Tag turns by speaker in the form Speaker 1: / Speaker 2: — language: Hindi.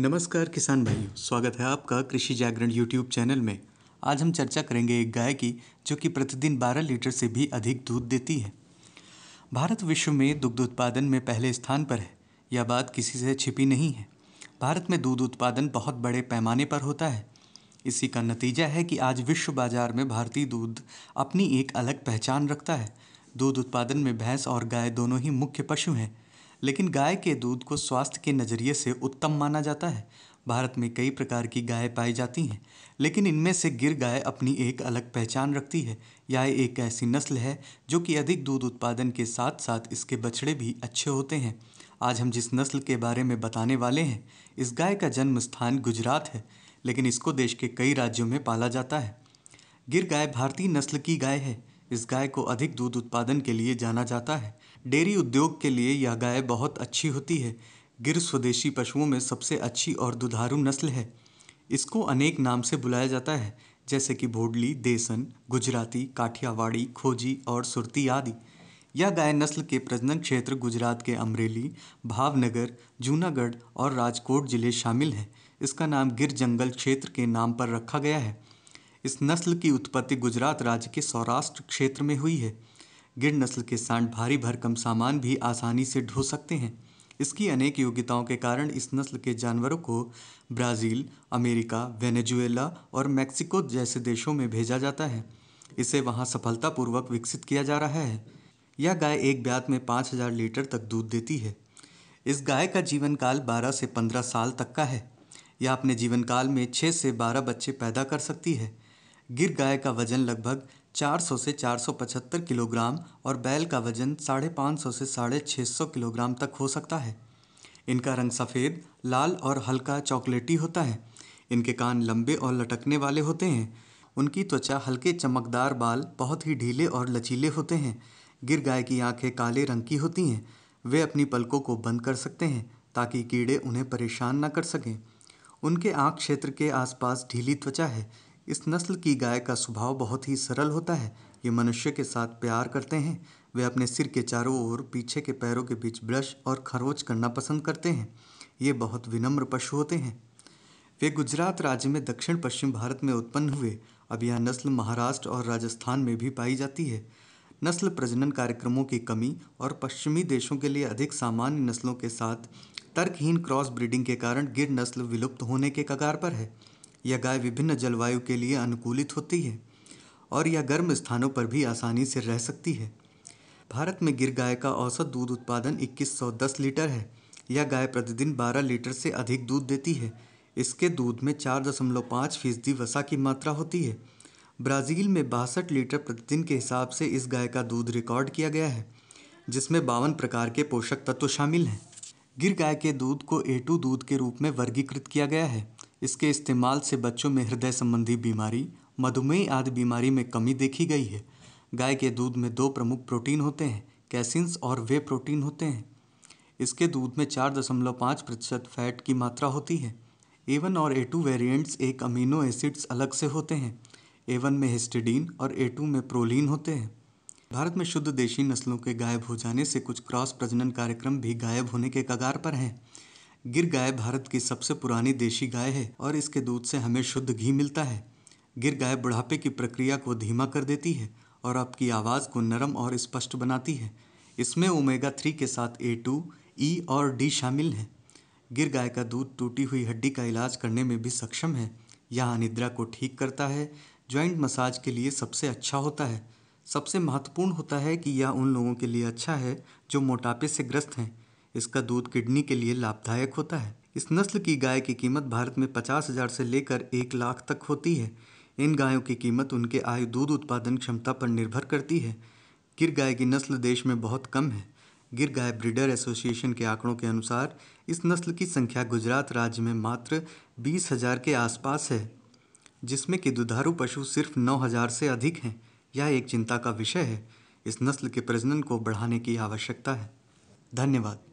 Speaker 1: नमस्कार किसान भाइयों स्वागत है आपका कृषि जागरण यूट्यूब चैनल में आज हम चर्चा करेंगे एक गाय की जो कि प्रतिदिन 12 लीटर से भी अधिक दूध देती है भारत विश्व में दुग्ध उत्पादन में पहले स्थान पर है यह बात किसी से छिपी नहीं है भारत में दूध उत्पादन बहुत बड़े पैमाने पर होता है इसी का नतीजा है कि आज विश्व बाजार में भारतीय दूध अपनी एक अलग पहचान रखता है दूध उत्पादन में भैंस और गाय दोनों ही मुख्य पशु हैं लेकिन गाय के दूध को स्वास्थ्य के नज़रिए से उत्तम माना जाता है भारत में कई प्रकार की गाय पाई जाती हैं लेकिन इनमें से गिर गाय अपनी एक अलग पहचान रखती है यह एक ऐसी नस्ल है जो कि अधिक दूध उत्पादन के साथ साथ इसके बछड़े भी अच्छे होते हैं आज हम जिस नस्ल के बारे में बताने वाले हैं इस गाय का जन्म स्थान गुजरात है लेकिन इसको देश के कई राज्यों में पाला जाता है गिर गाय भारतीय नस्ल की गाय है इस गाय को अधिक दूध उत्पादन के लिए जाना जाता है डेयरी उद्योग के लिए यह गाय बहुत अच्छी होती है गिर स्वदेशी पशुओं में सबसे अच्छी और दुधारू नस्ल है इसको अनेक नाम से बुलाया जाता है जैसे कि भोडली देसन गुजराती काठियावाड़ी खोजी और सुरती आदि यह गाय नस्ल के प्रजनन क्षेत्र गुजरात के अमरेली भावनगर जूनागढ़ और राजकोट जिले शामिल हैं इसका नाम गिर जंगल क्षेत्र के नाम पर रखा गया है इस नस्ल की उत्पत्ति गुजरात राज्य के सौराष्ट्र क्षेत्र में हुई है गिर नस्ल के सांड भारी भरकम सामान भी आसानी से ढो सकते हैं इसकी अनेक योग्यताओं के कारण इस नस्ल के जानवरों को ब्राज़ील अमेरिका वेनेजुएला और मैक्सिको जैसे देशों में भेजा जाता है इसे वहाँ सफलतापूर्वक विकसित किया जा रहा है यह गाय एक ब्यात में पाँच हज़ार लीटर तक दूध देती है इस गाय का जीवन काल बारह से पंद्रह साल तक का है यह अपने जीवन काल में छः से बारह बच्चे पैदा कर सकती है गिर गाय का वजन लगभग 400 से 475 किलोग्राम और बैल का वजन साढ़े पाँच सौ से साढ़े छः सौ किलोग्राम तक हो सकता है इनका रंग सफ़ेद लाल और हल्का चॉकलेटी होता है इनके कान लंबे और लटकने वाले होते हैं उनकी त्वचा हल्के चमकदार बाल बहुत ही ढीले और लचीले होते हैं गिर गाय की आंखें काले रंग की होती हैं वे अपनी पलकों को बंद कर सकते हैं ताकि कीड़े उन्हें परेशान न कर सकें उनके आँख क्षेत्र के आसपास ढीली त्वचा है इस नस्ल की गाय का स्वभाव बहुत ही सरल होता है ये मनुष्य के साथ प्यार करते हैं वे अपने सिर के चारों ओर पीछे के पैरों के बीच ब्रश और खरोच करना पसंद करते हैं ये बहुत विनम्र पशु होते हैं वे गुजरात राज्य में दक्षिण पश्चिम भारत में उत्पन्न हुए अब यह नस्ल महाराष्ट्र और राजस्थान में भी पाई जाती है नस्ल प्रजनन कार्यक्रमों की कमी और पश्चिमी देशों के लिए अधिक सामान्य नस्लों के साथ तर्कहीन क्रॉस ब्रीडिंग के कारण गिर नस्ल विलुप्त होने के कगार पर है यह गाय विभिन्न जलवायु के लिए अनुकूलित होती है और यह गर्म स्थानों पर भी आसानी से रह सकती है भारत में गिर गाय का औसत दूध उत्पादन 2110 लीटर है यह गाय प्रतिदिन 12 लीटर से अधिक दूध देती है इसके दूध में 4.5 फीसदी वसा की मात्रा होती है ब्राज़ील में बासठ लीटर प्रतिदिन के हिसाब से इस गाय का दूध रिकॉर्ड किया गया है जिसमें बावन प्रकार के पोषक तत्व शामिल हैं गिर गाय के दूध को ए टू दूध के रूप में वर्गीकृत किया गया है इसके इस्तेमाल से बच्चों में हृदय संबंधी बीमारी मधुमेह आदि बीमारी में कमी देखी गई है गाय के दूध में दो प्रमुख प्रोटीन होते हैं कैसिन्स और वे प्रोटीन होते हैं इसके दूध में चार दशमलव पाँच प्रतिशत फैट की मात्रा होती है ए वन और ए टू वेरियंट्स एक अमीनो एसिड्स अलग से होते हैं ए वन में हिस्टिडीन और ए टू में प्रोलीन होते हैं भारत में शुद्ध देशी नस्लों के गायब हो जाने से कुछ क्रॉस प्रजनन कार्यक्रम भी गायब होने के कगार पर हैं गिर गाय भारत की सबसे पुरानी देशी गाय है और इसके दूध से हमें शुद्ध घी मिलता है गिर गाय बुढ़ापे की प्रक्रिया को धीमा कर देती है और आपकी आवाज़ को नरम और स्पष्ट बनाती है इसमें ओमेगा थ्री के साथ ए टू ई और डी शामिल हैं गिर गाय का दूध टूटी हुई हड्डी का इलाज करने में भी सक्षम है यह अनिद्रा को ठीक करता है ज्वाइंट मसाज के लिए सबसे अच्छा होता है सबसे महत्वपूर्ण होता है कि यह उन लोगों के लिए अच्छा है जो मोटापे से ग्रस्त हैं इसका दूध किडनी के लिए लाभदायक होता है इस नस्ल की गाय की कीमत भारत में पचास हज़ार से लेकर एक लाख तक होती है इन गायों की कीमत उनके आयु दूध उत्पादन क्षमता पर निर्भर करती है गिर गाय की नस्ल देश में बहुत कम है गिर गाय ब्रीडर एसोसिएशन के आंकड़ों के अनुसार इस नस्ल की संख्या गुजरात राज्य में मात्र बीस हज़ार के आसपास है जिसमें कि दुधारू पशु सिर्फ नौ हज़ार से अधिक हैं यह एक चिंता का विषय है इस नस्ल के प्रजनन को बढ़ाने की आवश्यकता है धन्यवाद